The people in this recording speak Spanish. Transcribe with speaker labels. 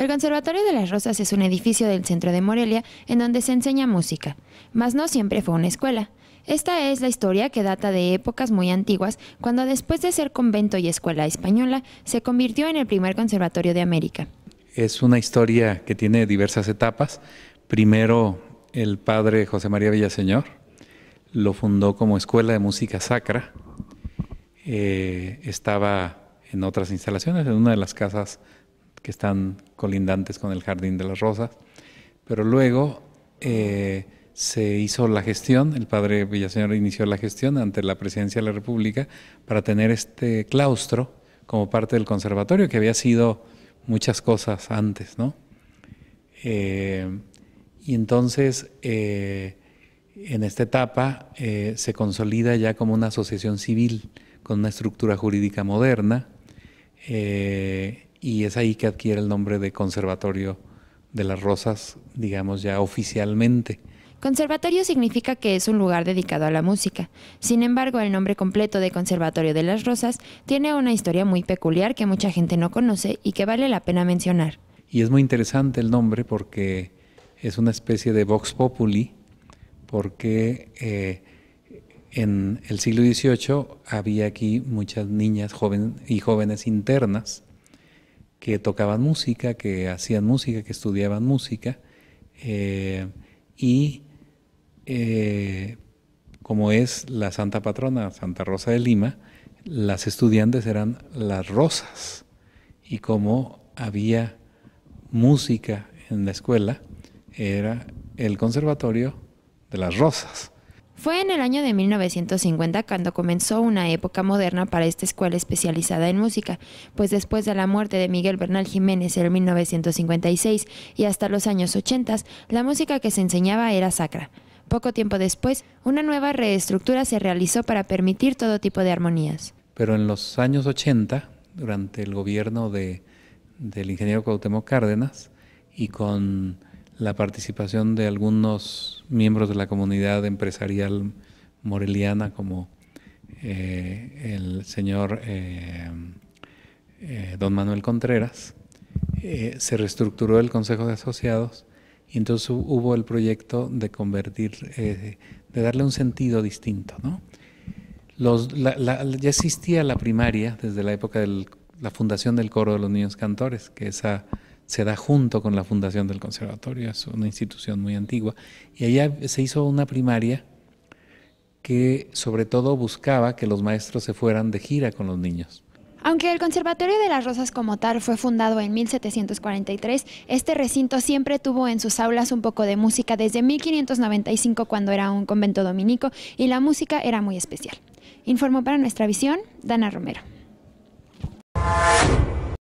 Speaker 1: El Conservatorio de las Rosas es un edificio del centro de Morelia en donde se enseña música, mas no siempre fue una escuela. Esta es la historia que data de épocas muy antiguas, cuando después de ser convento y escuela española, se convirtió en el primer conservatorio de América.
Speaker 2: Es una historia que tiene diversas etapas. Primero, el padre José María Villaseñor lo fundó como escuela de música sacra. Eh, estaba en otras instalaciones, en una de las casas que están colindantes con el Jardín de las Rosas. Pero luego eh, se hizo la gestión, el padre Villaseñor inició la gestión ante la Presidencia de la República para tener este claustro como parte del conservatorio, que había sido muchas cosas antes, ¿no? Eh, y entonces, eh, en esta etapa, se consolida ya como una asociación civil con una estructura jurídica moderna y es ahí que adquiere el nombre de Conservatorio de las Rosas, digamos ya oficialmente.
Speaker 1: Conservatorio significa que es un lugar dedicado a la música. Sin embargo, el nombre completo de Conservatorio de las Rosas tiene una historia muy peculiar que mucha gente no conoce y que vale la pena mencionar.
Speaker 2: Y es muy interesante el nombre porque es una especie de vox populi, porque eh, en el siglo XVIII había aquí muchas niñas jóvenes y jóvenes internas que tocaban música, que hacían música, que estudiaban música, eh, y eh, como es la Santa Patrona, Santa Rosa de Lima, las estudiantes eran las rosas, y como había música en la escuela, era el conservatorio de las rosas.
Speaker 1: Fue en el año de 1950 cuando comenzó una época moderna para esta escuela especializada en música, pues después de la muerte de Miguel Bernal Jiménez en 1956 y hasta los años 80, la música que se enseñaba era sacra. Poco tiempo después, una nueva reestructura se realizó para permitir todo tipo de armonías.
Speaker 2: Pero en los años 80, durante el gobierno del ingeniero Cuauhtémoc Cárdenas y con la participación de algunos miembros de la comunidad empresarial moreliana como eh, el señor eh, eh, don Manuel Contreras, se reestructuró el Consejo de Asociados y entonces hubo el proyecto de convertir, de darle un sentido distinto. Los, ya existía la primaria desde la época de la fundación del coro de los niños cantores, que esa se da junto con la fundación del conservatorio, es una institución muy antigua, y allá se hizo una primaria que sobre todo buscaba que los maestros se fueran de gira con los niños.
Speaker 1: Aunque el Conservatorio de las Rosas como tal fue fundado en 1743, este recinto siempre tuvo en sus aulas un poco de música desde 1595 cuando era un convento dominico y la música era muy especial. Informó para nuestra visión Dana Romero.